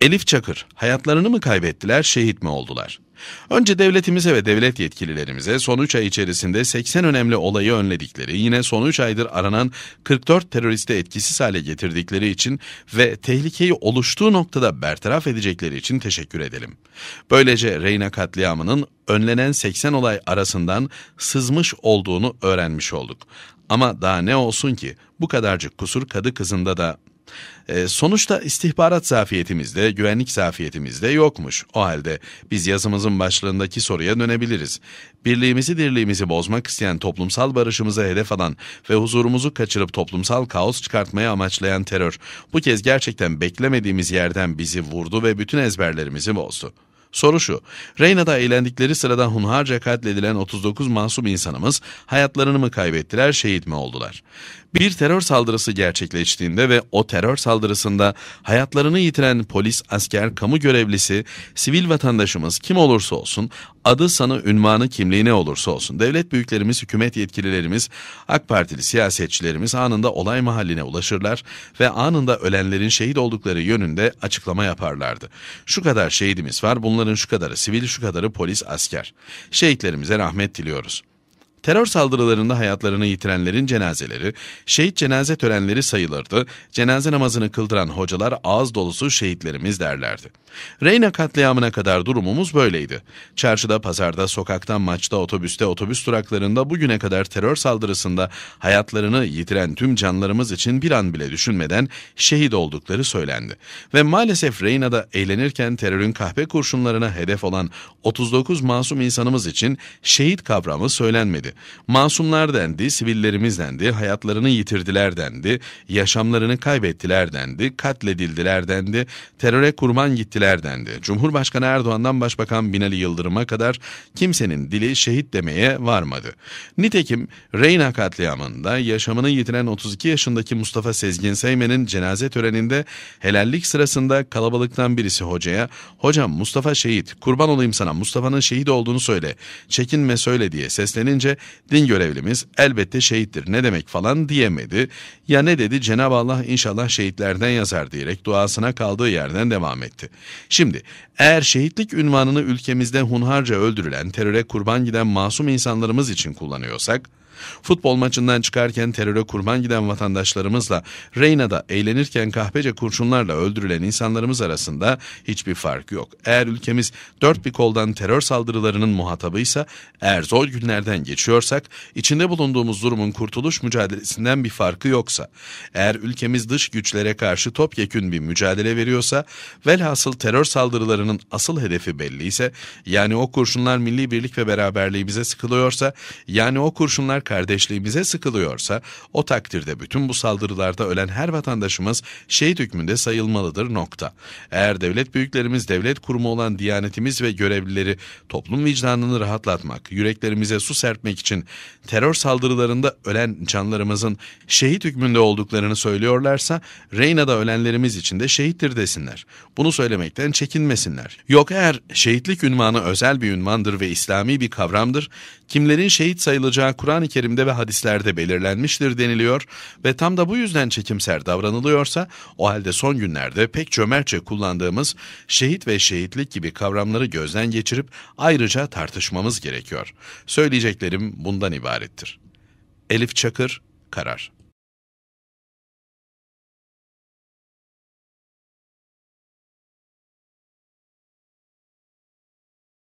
Elif Çakır, hayatlarını mı kaybettiler, şehit mi oldular? Önce devletimize ve devlet yetkililerimize son 3 ay içerisinde 80 önemli olayı önledikleri, yine son 3 aydır aranan 44 teröriste etkisiz hale getirdikleri için ve tehlikeyi oluştuğu noktada bertaraf edecekleri için teşekkür edelim. Böylece Reyna katliamının önlenen 80 olay arasından sızmış olduğunu öğrenmiş olduk. Ama daha ne olsun ki bu kadarcık kusur kadı kızında da e, sonuçta istihbarat zafiyetimizde, güvenlik zafiyetimizde yokmuş. O halde biz yazımızın başlığındaki soruya dönebiliriz. Birliğimizi dirliğimizi bozmak isteyen toplumsal barışımıza hedef alan ve huzurumuzu kaçırıp toplumsal kaos çıkartmayı amaçlayan terör bu kez gerçekten beklemediğimiz yerden bizi vurdu ve bütün ezberlerimizi bozdu. Soru şu, Reyna'da eğlendikleri sırada hunharca katledilen 39 masum insanımız hayatlarını mı kaybettiler, şehit mi oldular? Bir terör saldırısı gerçekleştiğinde ve o terör saldırısında hayatlarını yitiren polis, asker, kamu görevlisi, sivil vatandaşımız kim olursa olsun adı, sanı, ünvanı, kimliği ne olursa olsun devlet büyüklerimiz, hükümet yetkililerimiz, AK Partili siyasetçilerimiz anında olay mahalline ulaşırlar ve anında ölenlerin şehit oldukları yönünde açıklama yaparlardı. Şu kadar şehidimiz var, bunların şu kadarı sivil, şu kadarı polis, asker. Şehitlerimize rahmet diliyoruz. Terör saldırılarında hayatlarını yitirenlerin cenazeleri, şehit cenaze törenleri sayılırdı, cenaze namazını kıldıran hocalar ağız dolusu şehitlerimiz derlerdi. Reyna katliamına kadar durumumuz böyleydi. Çarşıda, pazarda, sokaktan, maçta, otobüste, otobüs duraklarında bugüne kadar terör saldırısında hayatlarını yitiren tüm canlarımız için bir an bile düşünmeden şehit oldukları söylendi. Ve maalesef Reyna'da eğlenirken terörün kahpe kurşunlarına hedef olan 39 masum insanımız için şehit kavramı söylenmedi. Masumlar dendi, sivillerimiz dendi, hayatlarını yitirdiler dendi, yaşamlarını kaybettiler dendi, katledildiler dendi, teröre kurban gittiler dendi. Cumhurbaşkanı Erdoğan'dan Başbakan Binali Yıldırım'a kadar kimsenin dili şehit demeye varmadı. Nitekim Reyna katliamında yaşamını yitiren 32 yaşındaki Mustafa Sezgin Seymen'in cenaze töreninde helallik sırasında kalabalıktan birisi hocaya ''Hocam Mustafa şehit, kurban olayım sana Mustafa'nın şehit olduğunu söyle, çekinme söyle'' diye seslenince Din görevlimiz elbette şehittir ne demek falan diyemedi. Ya ne dedi Cenab-ı Allah inşallah şehitlerden yazar diyerek duasına kaldığı yerden devam etti. Şimdi eğer şehitlik ünvanını ülkemizde hunharca öldürülen, teröre kurban giden masum insanlarımız için kullanıyorsak Futbol maçından çıkarken teröre kurban giden vatandaşlarımızla Reyna'da eğlenirken kahpece kurşunlarla öldürülen insanlarımız arasında hiçbir fark yok. Eğer ülkemiz dört bir koldan terör saldırılarının muhatabıysa, eğer zor günlerden geçiyorsak, içinde bulunduğumuz durumun kurtuluş mücadelesinden bir farkı yoksa, eğer ülkemiz dış güçlere karşı topyekün bir mücadele veriyorsa, velhasıl terör saldırılarının asıl hedefi belliyse, yani o kurşunlar milli birlik ve beraberliğimize sıkılıyorsa, yani o kurşunlar kardeşliğimize sıkılıyorsa, o takdirde bütün bu saldırılarda ölen her vatandaşımız şehit hükmünde sayılmalıdır nokta. Eğer devlet büyüklerimiz, devlet kurumu olan diyanetimiz ve görevlileri toplum vicdanını rahatlatmak, yüreklerimize su serpmek için terör saldırılarında ölen canlarımızın şehit hükmünde olduklarını söylüyorlarsa, Reyna'da ölenlerimiz için de şehittir desinler. Bunu söylemekten çekinmesinler. Yok eğer şehitlik ünvanı özel bir ünvandır ve İslami bir kavramdır, kimlerin şehit sayılacağı Kur'an-ı Kerim'de ve hadislerde belirlenmiştir deniliyor ve tam da bu yüzden çekimser davranılıyorsa o halde son günlerde pek cömertçe kullandığımız şehit ve şehitlik gibi kavramları gözden geçirip ayrıca tartışmamız gerekiyor. Söyleyeceklerim bundan ibarettir. Elif Çakır, Karar